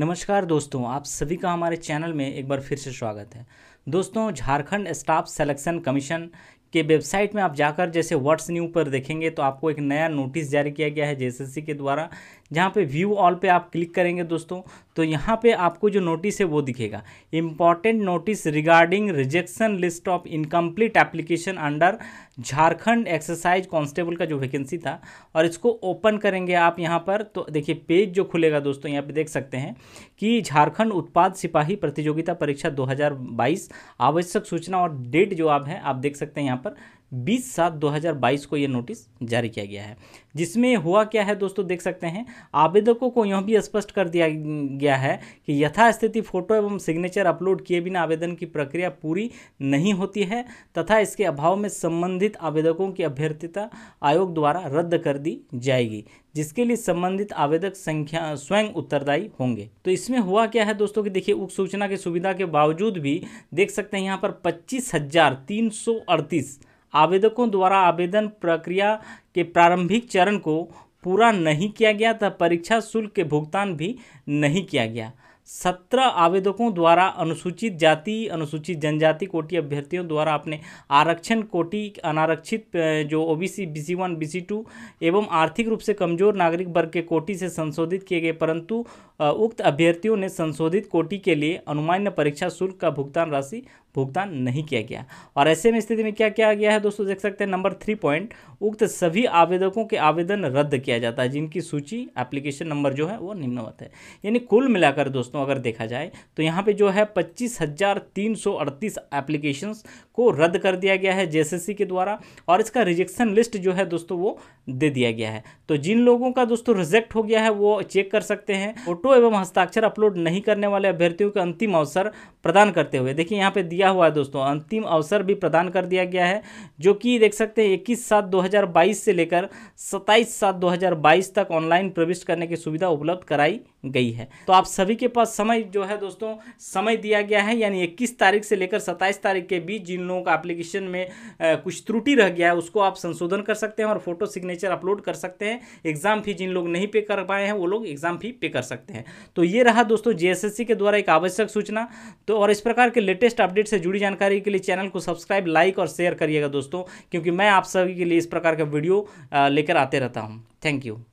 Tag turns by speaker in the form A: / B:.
A: नमस्कार दोस्तों आप सभी का हमारे चैनल में एक बार फिर से स्वागत है दोस्तों झारखंड स्टाफ सेलेक्शन कमीशन के वेबसाइट में आप जाकर जैसे व्हाट्स न्यू पर देखेंगे तो आपको एक नया नोटिस जारी किया गया है जेएसएससी के द्वारा जहाँ पे व्यू ऑल पे आप क्लिक करेंगे दोस्तों तो यहाँ पे आपको जो नोटिस है वो दिखेगा important notice regarding rejection list of incomplete application under Jharkhand exercise constable का जो वैकेंसी था और इसको ओपन करेंगे आप यहाँ पर तो देखिए पेज जो खुलेगा दोस्तों यहाँ पे देख सकते हैं कि झारखंड उत्पाद सिपाही प्रतियोगिता परीक्षा 2022 आवश्यक सूचना और डेट जो आप हैं आप देख सकते हैं यहाँ पर बीस सात दो हज़ार बाईस को ये नोटिस जारी किया गया है जिसमें हुआ क्या है दोस्तों देख सकते हैं आवेदकों को यह भी स्पष्ट कर दिया गया है कि यथास्थिति फ़ोटो एवं सिग्नेचर अपलोड किए बिना आवेदन की प्रक्रिया पूरी नहीं होती है तथा इसके अभाव में संबंधित आवेदकों की अभ्यर्थता आयोग द्वारा रद्द कर दी जाएगी जिसके लिए संबंधित आवेदक संख्या स्वयं उत्तरदायी होंगे तो इसमें हुआ क्या है दोस्तों कि देखिए उक्त सूचना की सुविधा के बावजूद भी देख सकते हैं यहाँ पर पच्चीस हज़ार तीन सौ अड़तीस आवेदकों द्वारा आवेदन प्रक्रिया के प्रारंभिक चरण को पूरा नहीं किया गया तथा परीक्षा शुल्क के भुगतान भी नहीं किया गया सत्रह आवेदकों द्वारा अनुसूचित जाति अनुसूचित जनजाति कोटि अभ्यर्थियों द्वारा अपने आरक्षण कोटि अनारक्षित जो OBC BC one BC two एवं आर्थिक रूप से कमजोर नागरिक वर्ग के कोटि से संशोधित किए गए परंतु उक्त अभ्यर्थियों ने संशोधित कोटि के लिए अनुमान्य परीक्षा शुल्क का भुगतान राशि भुगतान नहीं किया गया और ऐसे में स्थिति में क्या किया गया है दोस्तों देख सकते हैं नंबर थ्री पॉइंट उक्त सभी आवेदकों के आवेदन रद्द किया जाता है जिनकी सूची एप्लीकेशन नंबर जो है वो निम्नवत है यानी कुल मिलाकर दोस्तों अगर देखा जाए तो यहाँ पे जो है पच्चीस हज़ार तीन सौ अड़तीस एप्लीकेशंस को रद्द कर दिया गया है जे के द्वारा और इसका रिजेक्शन लिस्ट जो है दोस्तों वो दे दिया गया है तो जिन लोगों का दोस्तों रिजेक्ट हो गया है वो चेक कर सकते हैं फोटो एवं हस्ताक्षर अपलोड नहीं करने वाले अभ्यर्थियों के अंतिम अवसर प्रदान करते हुए देखिए यहाँ पे दिया हुआ है दोस्तों अंतिम अवसर भी प्रदान कर दिया गया है जो कि देख सकते हैं इक्कीस सात दो से लेकर सत्ताईस सात दो तक ऑनलाइन प्रविष्ट करने की सुविधा उपलब्ध कराई गई है तो आप सभी के पास समय जो है दोस्तों समय दिया गया है यानी इक्कीस तारीख से लेकर सत्ताईस तारीख के बीच जिन लोगों का एप्लीकेशन में कुछ त्रुटि रह गया है उसको आप संशोधन कर सकते हैं और फोटो सिग्नेचर सिग्नेचर अपलोड कर सकते हैं एग्ज़ाम फी जिन लोग नहीं पे कर पाए हैं वो लोग एग्ज़ाम फी पे कर सकते हैं तो ये रहा दोस्तों जीएसएससी के द्वारा एक आवश्यक सूचना तो और इस प्रकार के लेटेस्ट अपडेट से जुड़ी जानकारी के लिए चैनल को सब्सक्राइब लाइक और शेयर करिएगा दोस्तों क्योंकि मैं आप सभी के लिए इस प्रकार का वीडियो लेकर आते रहता हूँ थैंक यू